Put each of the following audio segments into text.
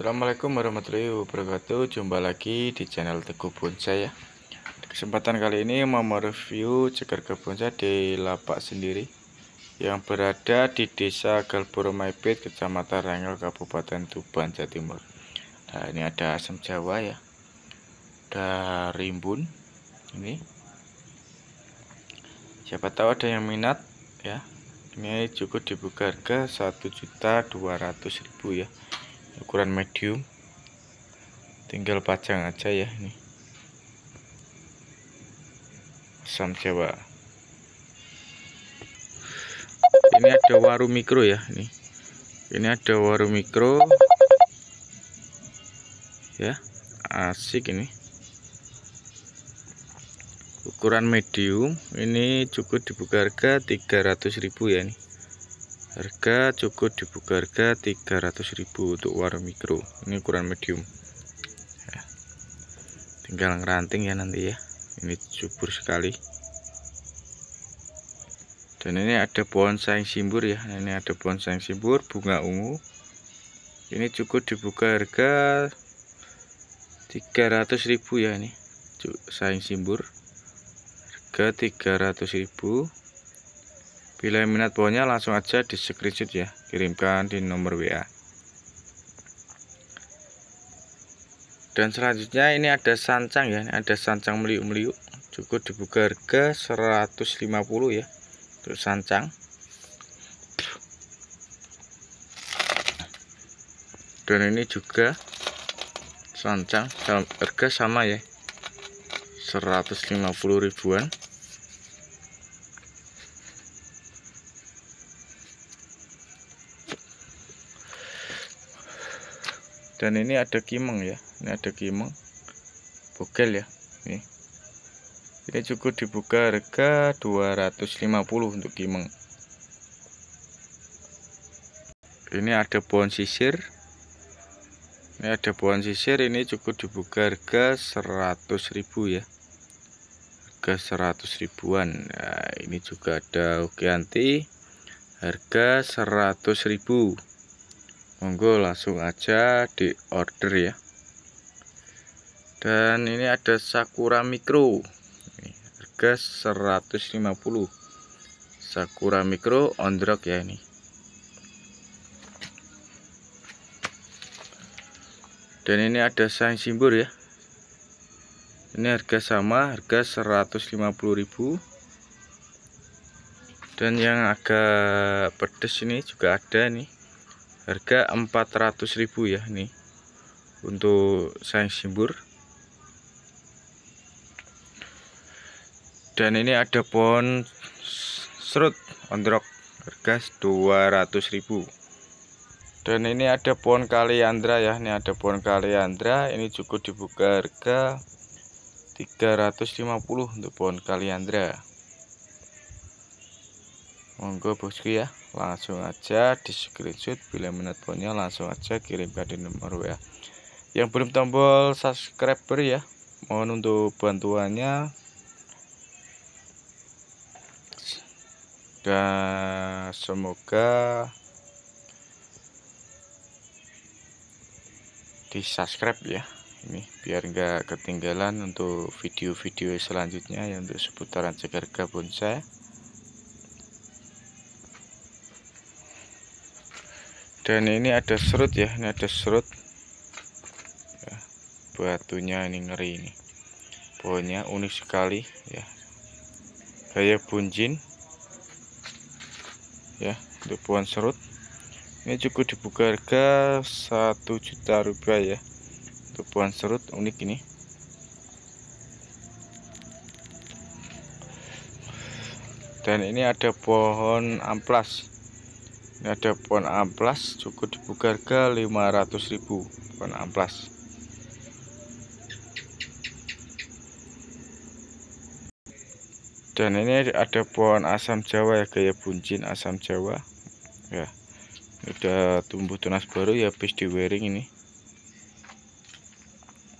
Assalamualaikum warahmatullahi wabarakatuh Jumpa lagi di channel Teguh Bonsai ya di Kesempatan kali ini mau review ceker kebun saya di lapak sendiri Yang berada di desa Galboro Maipit, Kecamatan Rangel, Kabupaten Tuban, Jawa Timur Nah ini ada asam jawa ya Ada rimbun Ini Siapa tahu ada yang minat ya Ini cukup dibuka harga 1.200.000 ya ukuran medium tinggal pajang aja ya ini asam jawa ini ada warung mikro ya ini ini ada warung mikro ya asik ini ukuran medium ini cukup dibuka harga 300.000 ya nih harga cukup dibuka harga 300.000 untuk warung mikro ini ukuran medium ya. tinggal ngeranting ya nanti ya ini subur sekali dan ini ada bonsai simbur ya ini ada bonsai simbur bunga ungu ini cukup dibuka harga 300.000 ya ini saing simbur harga 300.000 Bila minat bawahnya langsung aja di screenshot ya, kirimkan di nomor WA. Dan selanjutnya ini ada sancang ya, ini ada sancang meliuk-meliuk. Cukup dibuka harga 150 ya untuk sancang. Dan ini juga sancang harga sama ya. 150 ribuan. dan ini ada kimeng ya ini ada kimeng bugel ya ini ini cukup dibuka harga 250 untuk kimeng ini ada pohon sisir ini ada pohon sisir ini cukup dibuka harga ribu ya harga 100 ribuan nah, ini juga ada ukianti harga 100 ribu monggo langsung aja di order ya dan ini ada sakura mikro harga 150 sakura mikro on drop ya ini dan ini ada sang simbol ya ini harga sama harga 150.000 dan yang agak pedes ini juga ada nih harga 400.000 ya nih untuk sayang simbur dan ini ada pohon serut rock harga 200.000 dan ini ada pohon kaliandra ya ini ada pohon kaliandra ini cukup dibuka harga 350 untuk pohon kaliandra monggo bosku ya langsung aja di screenshot bila minat punya langsung aja kirim di nomor WA yang belum tombol subscriber ya mohon untuk bantuannya dan semoga di subscribe ya ini biar nggak ketinggalan untuk video-video selanjutnya yang untuk seputaran cegarga bonsai dan ini ada serut ya ini ada serut ya, batunya ini ngeri ini pohonnya unik sekali ya kayak bunjin ya untuk pohon serut ini cukup dibuka harga satu juta rupiah ya untuk pohon serut unik ini dan ini ada pohon amplas ini ada pohon amplas cukup dibuka harga 500.000 pohon amplas dan ini ada pohon asam jawa ya gaya buncin asam jawa ya udah tumbuh tunas baru ya habis di wearing ini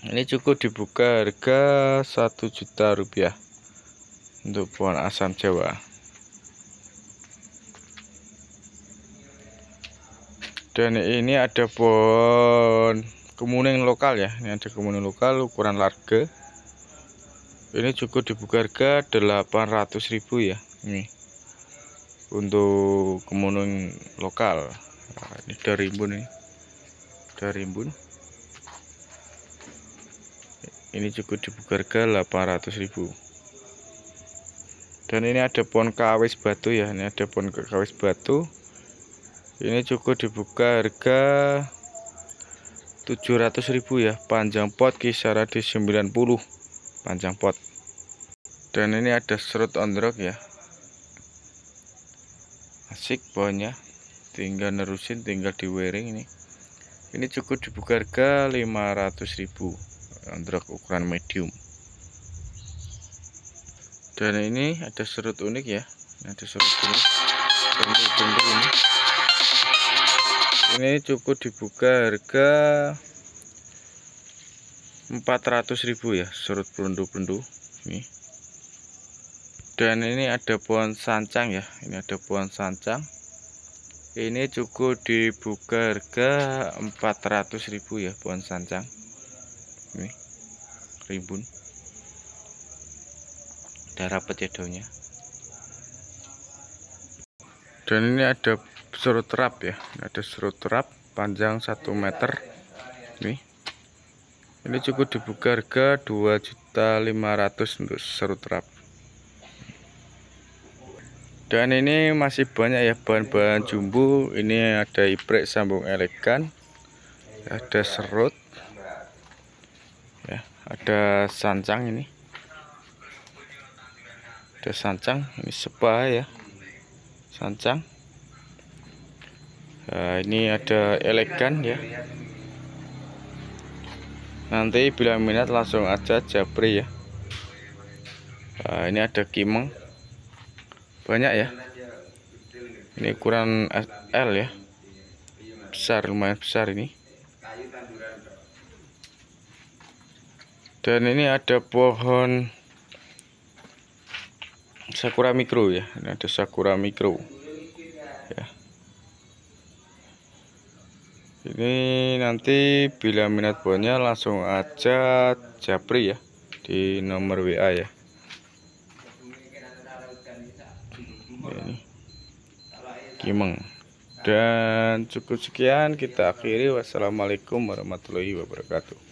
ini cukup dibuka harga satu juta rupiah untuk pohon asam jawa dan ini ada pohon kemuning lokal ya ini ada kemuning lokal ukuran larga ini cukup dibuka harga 800.000 ya ini untuk kemuning lokal nah, ini dari rimbun nih dari rimbun ini cukup dibuka harga 800.000 dan ini ada pohon kawis batu ya ini ada pohon kawis batu ini cukup dibuka harga 700.000 ya panjang pot kisaran di 90 panjang pot dan ini ada serut on rock ya asik pohonnya tinggal nerusin tinggal di wearing ini ini cukup dibuka harga 500.000 on rock ukuran medium dan ini ada serut unik ya ini ada serut unik bentuk-bentuk ini ini cukup dibuka harga 400.000 ya surut perundu-perundu ini dan ini ada pohon sancang ya ini ada pohon sancang ini cukup dibuka harga 400.000 ya pohon sancang ini ribun. Darah pecedonya daunnya dan ini ada serut terap ya ada serut terap panjang 1 meter Ini, ini cukup dibuka harga 2.500 untuk serut terap dan ini masih banyak ya bahan-bahan jumbo ini ada iprek sambung elegan ada serut ya ada sancang ini ada sancang ini sepa ya sancang Nah, ini ada elegan ya. Nanti bila minat langsung aja japri ya. Nah, ini ada kimeng. Banyak ya. Ini ukuran L ya. Besar lumayan besar ini. Dan ini ada pohon sakura mikro ya. Ini ada sakura mikro. Ya ini nanti bila minat bonnya langsung aja japri ya di nomor WA ya ini Kimeng dan cukup sekian kita akhiri wassalamualaikum warahmatullahi wabarakatuh